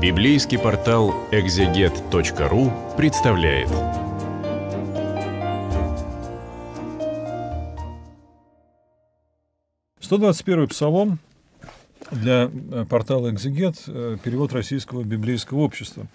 Библейский портал экзегет.ру представляет. Сто двадцать первый псалом для э, портала «Экзегет» э, перевод Российского библейского общества.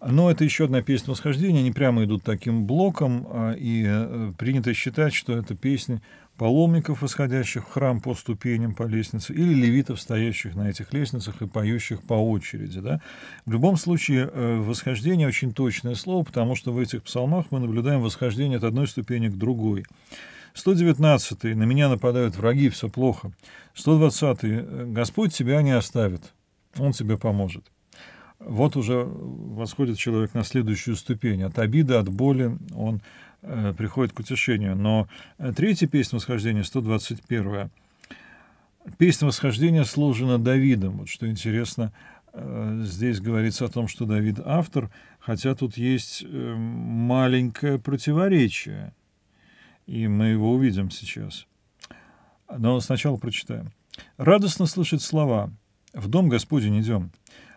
Но это еще одна песня восхождения. Они прямо идут таким блоком, а, и э, принято считать, что это песни паломников, восходящих в храм по ступеням, по лестнице, или левитов, стоящих на этих лестницах и поющих по очереди. Да? В любом случае, э, восхождение очень точное слово, потому что в этих псалмах мы наблюдаем восхождение от одной ступени к другой. 119. На меня нападают враги, все плохо. 120. Господь тебя не оставит, Он тебе поможет вот уже восходит человек на следующую ступень. От обиды, от боли он э, приходит к утешению. Но э, третья песня восхождения, 121 Песня восхождения сложена Давидом. Вот что интересно, э, здесь говорится о том, что Давид автор, хотя тут есть э, маленькое противоречие. И мы его увидим сейчас. Но сначала прочитаем. «Радостно слышать слова. В дом Господень идем.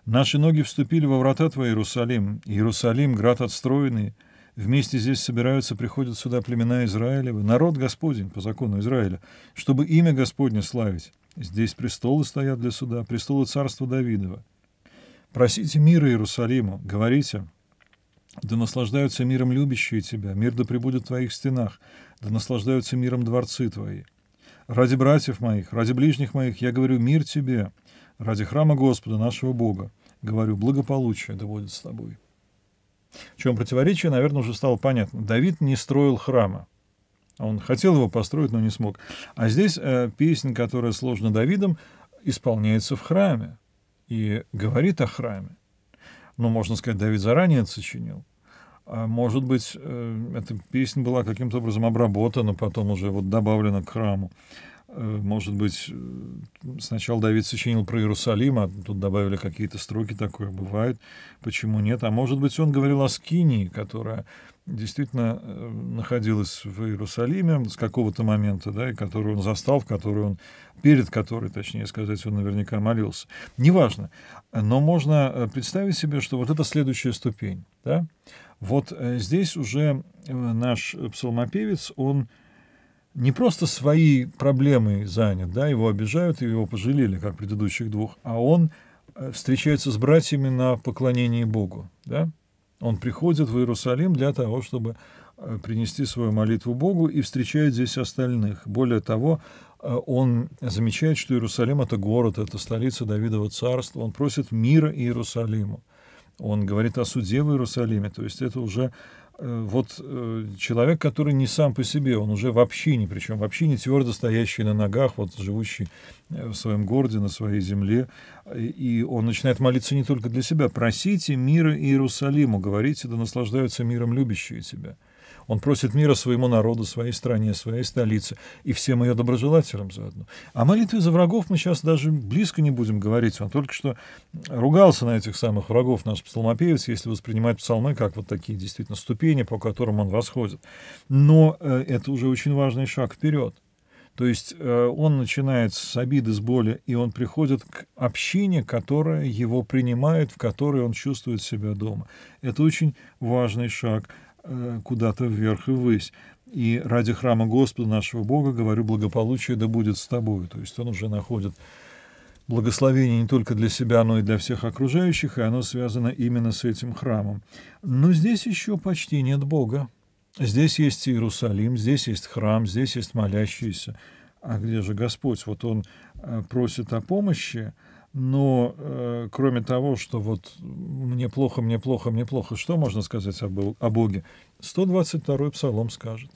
Наши ноги вступили во врата твои, Иерусалим. Иерусалим, град отстроенный. Вместе здесь собираются, приходят сюда племена Израилевы, народ Господень по закону Израиля, чтобы имя Господне славить. Здесь престолы стоят для суда, престолы царства Давидова. Просите мира Иерусалиму, говорите, да наслаждаются миром любящие тебя, мир да пребудет в твоих стенах, да наслаждаются миром дворцы твои. Ради братьев моих, ради ближних моих я говорю мир тебе, ради храма Господа нашего Бога. Говорю, благополучие доводит с тобой. В чем противоречие, наверное, уже стало понятно. Давид не строил храма. Он хотел его построить, но не смог. А здесь э, песня, которая сложена Давидом, исполняется в храме и говорит о храме. Ну, можно сказать, Давид заранее это сочинил. А может быть, э, эта песня была каким-то образом обработана, потом уже вот добавлена к храму. Э, может быть, э, сначала Давид сочинил про Иерусалим, а тут добавили какие-то строки, такое бывает, почему нет? А может быть, он говорил о Скинии, которая действительно э, находилась в Иерусалиме с какого-то момента, да, и которую он застал, в которую он, перед которой, точнее сказать, он наверняка молился. Неважно. Но можно представить себе, что вот это следующая ступень. Да? Вот здесь уже наш псалмопевец, он не просто свои проблемы занят, да, его обижают и его пожалели, как предыдущих двух, а он э, встречается с братьями на поклонении Богу, да. Он приходит в Иерусалим для того, чтобы э, принести свою молитву Богу и встречает здесь остальных. Более того, э, он замечает, что Иерусалим — это город, это столица Давидова царства. Он просит мира Иерусалиму. Он говорит о суде в Иерусалиме. То есть это уже Э, вот э, человек, который не сам по себе, он уже в общине, причем в общине твердо стоящий на ногах, вот живущий э, в своем городе, на своей земле, и он начинает молиться не только для себя. «Просите мира Иерусалиму, говорите, да наслаждаются миром любящие тебя». Он просит мира своему народу, своей стране, своей столице и всем ее доброжелателям заодно. О молитве за врагов мы сейчас даже близко не будем говорить. Он только что ругался на этих самых врагов наш псалмопевец, если воспринимать псалмы как вот такие действительно ступени, по которым он восходит. Но э, это уже очень важный шаг вперед. То есть э, он начинает с обиды, с боли, и он приходит к общине, которая его принимает, в которой он чувствует себя дома. Это очень важный шаг Э, куда-то вверх и ввысь. И ради храма Господа нашего Бога, говорю, благополучие да будет с тобой То есть он уже находит благословение не только для себя, но и для всех окружающих, и оно связано именно с этим храмом. Но здесь еще почти нет Бога. Здесь есть Иерусалим, здесь есть храм, здесь есть молящиеся. А где же Господь? Вот он э, просит о помощи, но э, кроме того, что вот мне плохо, мне плохо, мне плохо, что можно сказать о, о Боге? 122-й псалом скажет.